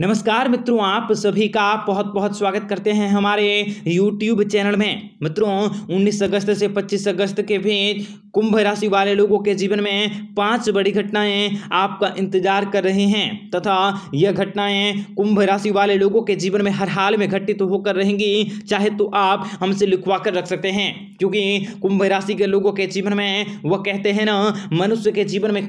नमस्कार मित्रों आप सभी का बहुत बहुत स्वागत करते हैं हमारे YouTube चैनल में मित्रों 19 अगस्त से 25 अगस्त के बीच कुंभ राशि वाले लोगों के जीवन में पांच बड़ी घटनाएं आपका इंतजार कर रही हैं तथा यह घटनाएं कुंभ राशि वाले लोगों के जीवन में हर हाल में घटित होकर रहेंगी चाहे तो आप हमसे लिखवा कर रख सकते हैं क्योंकि कुंभ राशि के लोगों के जीवन में वह कहते हैं ना मनुष्य के जीवन में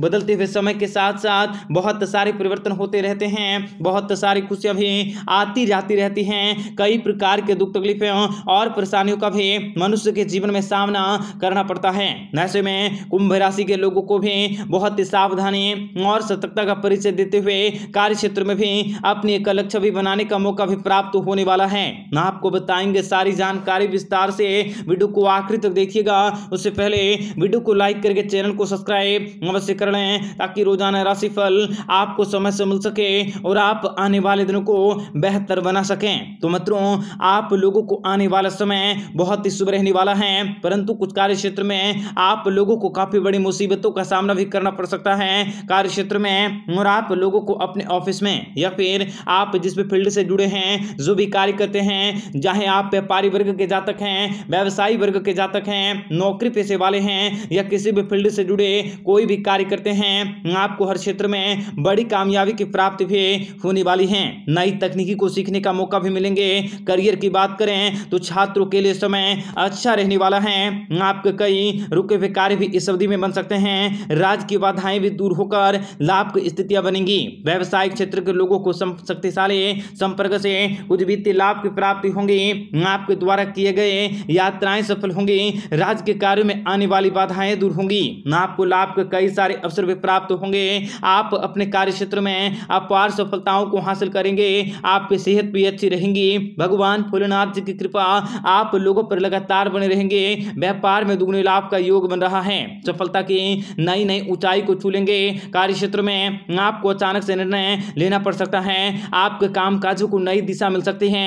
बदलते हुए समय के साथ साथ बहुत सारे परिवर्तन होते रहते हैं बहुत सारी खुशियाँ भी आती जाती रहती हैं कई प्रकार के दुख तकलीफें और परेशानियों का भी मनुष्य के जीवन में सामना करना पड़ता है ऐसे में कुंभ राशि के लोगों को भी बहुत ही सावधानी और सतर्कता का परिचय देते हुए कार्य क्षेत्र में भी अपनी एक लक्ष्य भी बनाने का मौका भी प्राप्त होने वाला है आपको बताएंगे सारी जानकारी विस्तार से वीडियो को आखिरी तक देखिएगा उससे पहले वीडियो को लाइक करके चैनल को सब्सक्राइब अवश्य कर लें ताकि रोजाना राशिफल आपको समय से मिल सके और और आप आने वाले दिनों को बेहतर बना सकें तो मित्रों आप लोगों को आने वाला समय बहुत ही शुभ रहने वाला है परंतु कुछ कार्य क्षेत्र में आप लोगों को काफ़ी बड़ी मुसीबतों का सामना भी करना पड़ सकता है कार्य क्षेत्र में और आप लोगों को अपने ऑफिस में या फिर आप जिस भी फील्ड से जुड़े हैं जो भी कार्य करते हैं चाहे आप व्यापारी वर्ग के जातक हैं व्यवसायी वर्ग के जातक हैं नौकरी पेशे वाले हैं या किसी भी फील्ड से जुड़े कोई भी कार्य करते हैं आपको हर क्षेत्र में बड़ी कामयाबी की प्राप्ति भी होने वाली हैं नई तकनीकी को सीखने का मौका भी मिलेंगे करियर की बात करें तो छात्रों के लिए समय अच्छा रहने वाला है आपके कई रुके हुए कार्य भी इस अवधि में बन सकते हैं राज्य की बाधाएं भी दूर होकर लाभ की स्थितियां बनेंगी व्यवसायिक क्षेत्र के लोगों को शक्तिशाली संपर्क से कुछ वित्तीय लाभ की प्राप्ति होंगी आपके द्वारा किए गए यात्राएं सफल होंगी राज्य के कार्यो में आने वाली बाधाएं दूर होंगी आपको लाभ के कई सारे अवसर भी प्राप्त होंगे आप अपने कार्य क्षेत्र में अपार सफल सफलताओं को हासिल करेंगे आपकी सेहत भी अच्छी रहेंगी भगवान भोलेनाथ जी की कृपा आप लोगों पर लगातार बने रहेंगे व्यापार में दुगुने लाभ का योग बन रहा है सफलता की नई नई ऊंचाई को छू लेंगे कार्य क्षेत्र में आपको अचानक से निर्णय लेना पड़ सकता है आपके काम काजों को नई दिशा मिल सकती है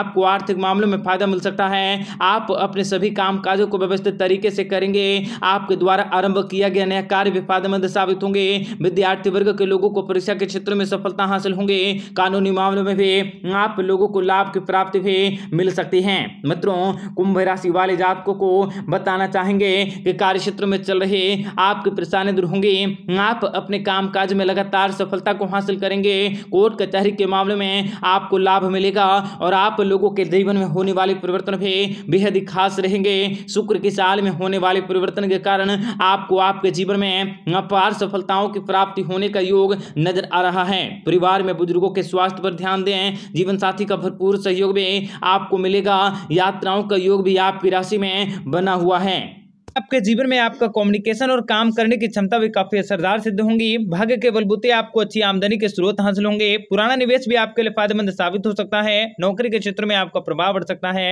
आपको आर्थिक मामलों में फायदा मिल सकता है आप अपने सभी काम काजों को व्यवस्थित तरीके से करेंगे आपके द्वारा आरंभ किया गया नया कार्य भी फायदेमंद साबित होंगे विद्यार्थी वर्ग के लोगों को परीक्षा के क्षेत्र में सफलता हासिल हासिल होंगे कानूनी मामलों में भी आप लोगों को लाभ की प्राप्ति भी मिल सकती है मित्रों कुंभ राशि वाले जातकों को बताना चाहेंगे कि कार्य क्षेत्र में चल रहे आपकी परेशानी दूर होंगी आप अपने काम काज में लगातार सफलता को हासिल करेंगे कोर्ट कचहरी के मामले में आपको लाभ मिलेगा और आप लोगों के जीवन में होने वाले परिवर्तन भी बेहद ही खास रहेंगे शुक्र के साल में होने वाले परिवर्तन के कारण आपको आपके जीवन में अपार सफलताओं की प्राप्ति होने का योग नजर आ रहा है परिवार परिवार में बुजुर्गों के स्वास्थ्य पर ध्यान दें जीवन साथी का भरपूर सहयोग भी आपको मिलेगा यात्राओं का योग भी आपकी राशि में बना हुआ है आपके जीवन में आपका कम्युनिकेशन और काम करने की क्षमता भी काफी असरदार सिद्ध होंगी भाग्य के बलबूते आपको अच्छी आमदनी के स्रोत हासिल होंगे पुराना निवेश भी आपके लिए फायदेमंद साबित हो सकता है नौकरी के क्षेत्र में आपका प्रभाव बढ़ सकता है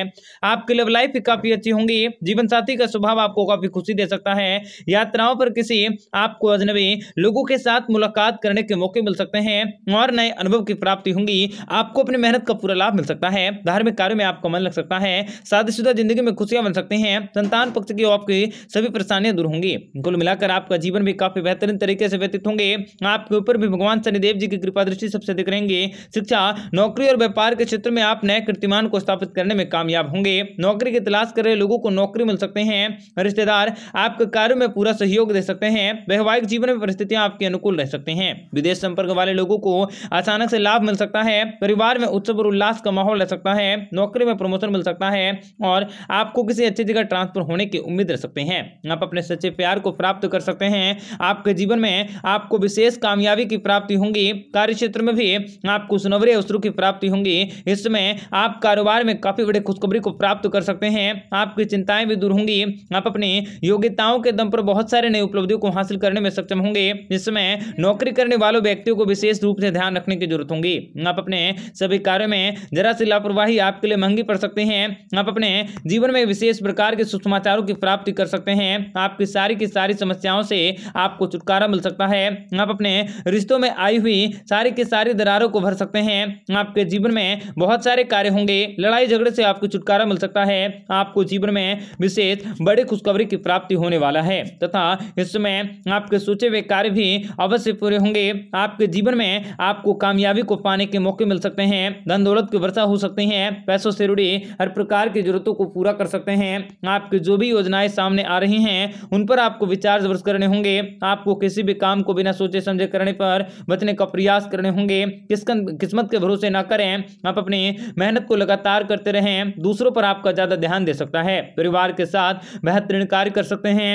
आपकी लव लाइफ भी काफी अच्छी होंगी जीवन साथी का स्वभाव आपको काफी खुशी दे सकता है यात्राओं पर किसी आपको अजनबी लोगों के साथ मुलाकात करने के मौके मिल सकते हैं और नए अनुभव की प्राप्ति होंगी आपको अपनी मेहनत का पूरा लाभ मिल सकता है धार्मिक कार्यो में आपका मन लग सकता है शादीशुदा जिंदगी में खुशियां मिल सकती है संतान पक्ष की आपकी सभी परेशानियां दूर होंगी कुल मिलाकर आपका जीवन भी काफी बेहतरीन तरीके से व्यतीत होंगे आपके ऊपर भी भगवान शनिदेव जी की कृपा दृष्टि सबसे अधिक रहेंगे शिक्षा नौकरी और व्यापार के क्षेत्र में आप नए कीर्तिमान को स्थापित करने में कामयाब होंगे नौकरी की तलाश कर रहे लोगों को नौकरी मिल सकते हैं रिश्तेदार आपके कार्य में पूरा सहयोग दे सकते हैं वैवाहिक जीवन में परिस्थितियां आपके अनुकूल रह सकते हैं विदेश संपर्क वाले लोगों को अचानक से लाभ मिल सकता है परिवार में उत्सव और उल्लास का माहौल रह सकता है नौकरी में प्रमोशन मिल सकता है और आपको किसी अच्छी जगह ट्रांसफर होने की उम्मीद रह सकती सकते हैं आप अपने सच्चे प्यार को प्राप्त कर सकते हैं आपके जीवन में आपको विशेष कामयाबी की प्राप्ति होंगी कार्य क्षेत्र में भी आपको सुनवरे अवसरों की प्राप्ति होंगी इसमें आप कारोबार में काफी बड़े खुशखबरी को प्राप्त कर सकते हैं आपकी चिंताएं भी दूर होंगी आप अपनी योग्यताओं के दम पर बहुत सारे नई उपलब्धियों को हासिल करने में सक्षम होंगे जिसमें नौकरी करने वालों व्यक्तियों को विशेष रूप से ध्यान रखने की जरूरत होगी आप अपने सभी कार्यों में जरा सी लापरवाही आपके लिए महंगी पड़ सकती है आप अपने जीवन में विशेष प्रकार के सुसमाचारों की प्राप्ति कर सकते हैं आपकी सारी की सारी समस्याओं से आपको छुटकारा मिल सकता है आप अपने रिश्तों में आई हुई सारी की सारी दरारों को भर सकते हैं आपके जीवन में बहुत सारे कार्य होंगे लड़ाई झगड़े से आपको छुटकारा मिल सकता है आपको जीवन में विशेष बड़ी खुशखबरी की प्राप्ति होने वाला है तथा इस समय आपके सोचे हुए कार्य भी अवश्य पूरे होंगे आपके जीवन में आपको कामयाबी को पाने के मौके मिल सकते हैं धन दौलत की वर्षा हो सकती है पैसों से जुड़ी हर प्रकार की जरूरतों को पूरा कर सकते हैं आपकी जो भी योजनाएं सामने सामने आ रही हैं उन पर आपको विचार जबर्स करने होंगे आपको किसी भी काम को बिना सोचे समझे करने पर बचने का प्रयास करने होंगे किस्मत के भरोसे ना करें आप अपनी मेहनत को लगातार करते रहें दूसरों पर आपका ज़्यादा ध्यान दे सकता है परिवार के साथ बेहतरीन कार्य कर सकते हैं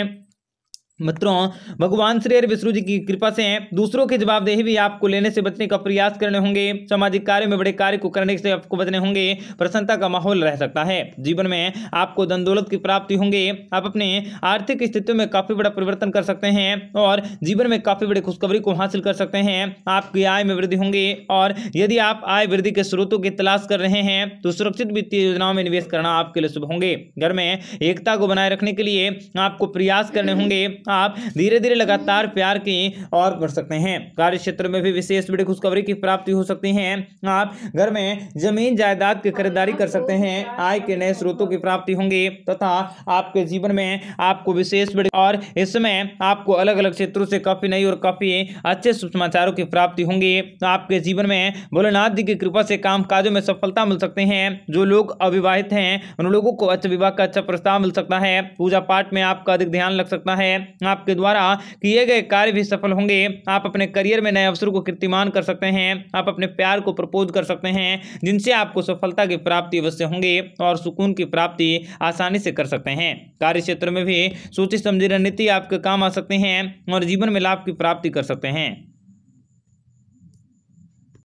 मित्रों भगवान श्री हरि विष्णु जी की कृपा से दूसरों की जवाबदेही भी आपको लेने से बचने का प्रयास करने होंगे सामाजिक कार्य में बड़े कार्य को करने से आपको बचने होंगे प्रसन्नता का माहौल रह सकता है जीवन में आपको धन दौलत की प्राप्ति होंगे आप अपने आर्थिक स्थितियों में काफी बड़ा परिवर्तन कर सकते हैं और जीवन में काफी बड़ी खुशखबरी को हासिल कर सकते हैं आपकी आय में वृद्धि होंगी और यदि आप आय वृद्धि के स्रोतों की तलाश कर रहे हैं तो सुरक्षित वित्तीय योजनाओं में निवेश करना आपके लिए शुभ होंगे घर में एकता को बनाए रखने के लिए आपको प्रयास करने होंगे आप धीरे धीरे लगातार प्यार की और बढ़ सकते हैं कार्य क्षेत्र में भी विशेष बड़ी खुशखबरी की प्राप्ति हो सकती है आप घर में जमीन जायदाद की खरीदारी कर सकते हैं आय के नए स्रोतों की प्राप्ति होंगी तथा आपके जीवन में आपको विशेष बड़ी और इसमें आपको अलग अलग क्षेत्रों से काफी नई और काफी अच्छे समाचारों की प्राप्ति होंगी तो आपके जीवन में भोलेनाथ जी की कृपा से काम काजों में सफलता मिल सकते हैं जो लोग अविवाहित हैं उन लोगों को अच्छा विवाह का अच्छा प्रस्ताव मिल सकता है पूजा पाठ में आपका अधिक ध्यान लग सकता है आपके द्वारा किए गए कार्य भी सफल होंगे आप अपने करियर में नए अवसर को कीर्तिमान कर सकते हैं आप अपने प्यार को प्रपोज कर सकते हैं जिनसे आपको सफलता की प्राप्ति अवश्य होंगे और सुकून की प्राप्ति आसानी से कर सकते हैं कार्य क्षेत्र में भी सोची समझी रणनीति आपके काम आ सकते हैं और जीवन में लाभ की प्राप्ति कर सकते हैं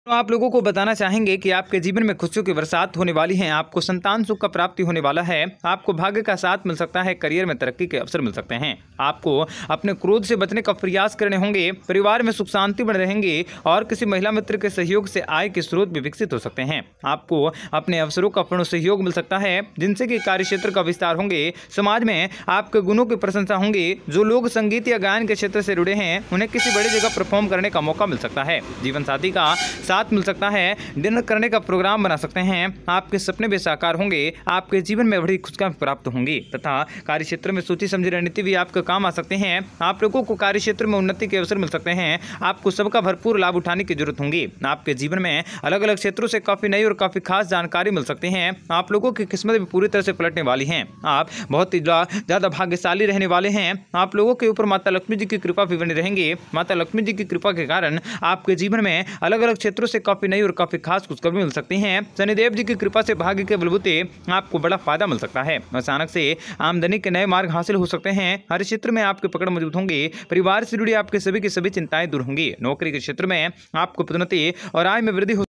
तो आप लोगों को बताना चाहेंगे कि आपके जीवन में खुशियों की बरसात होने वाली है आपको संतान सुख का प्राप्ति होने वाला है आपको भाग्य का साथ मिल सकता है करियर में तरक्की के अवसर मिल सकते हैं आपको अपने क्रोध से बचने का प्रयास करने होंगे परिवार में सुख शांति बने रहेंगे और किसी महिला मित्र के सहयोग से आय के स्रोत भी विकसित हो सकते हैं आपको अपने अवसरों का पूर्ण सहयोग मिल सकता है जिनसे की कार्य क्षेत्र का विस्तार होंगे समाज में आपके गुणों की प्रशंसा होंगी जो लोग संगीत या गायन के क्षेत्र से जुड़े हैं उन्हें किसी बड़ी जगह परफॉर्म करने का मौका मिल सकता है जीवन साथी का साथ मिल सकता है डिनर करने का प्रोग्राम बना सकते हैं आपके सपने भी साकार होंगे आपके जीवन में बड़ी खुशकाम प्राप्त होंगी तथा कार्य क्षेत्र में सोची समझी रणनीति भी आपका काम आ सकते हैं आप लोगों को कार्य क्षेत्र में उन्नति के अवसर मिल सकते हैं आपको सबका भरपूर लाभ उठाने की जरूरत होगी आपके जीवन में अलग अलग क्षेत्रों से काफी नई और काफी खास जानकारी मिल सकती है आप लोगों की किस्मत भी पूरी तरह से पलटने वाली है आप बहुत ही ज्यादा भाग्यशाली रहने वाले हैं आप लोगों के ऊपर माता लक्ष्मी जी की कृपा भी बनी रहेंगे माता लक्ष्मी जी की कृपा के कारण आपके जीवन में अलग अलग क्षेत्रों खबरों से काफी नई और काफी खास कुछ मिल सकती है शनिदेव जी की कृपा से भाग्य के बलबूते आपको बड़ा फायदा मिल सकता है अचानक से आमदनी के नए मार्ग हासिल हो सकते हैं हर क्षेत्र में आपकी पकड़ मजबूत होंगी परिवार से जुड़ी आपके सभी की सभी चिंताएं दूर होंगी नौकरी के क्षेत्र में आपको पदोन्नति और आय में वृद्धि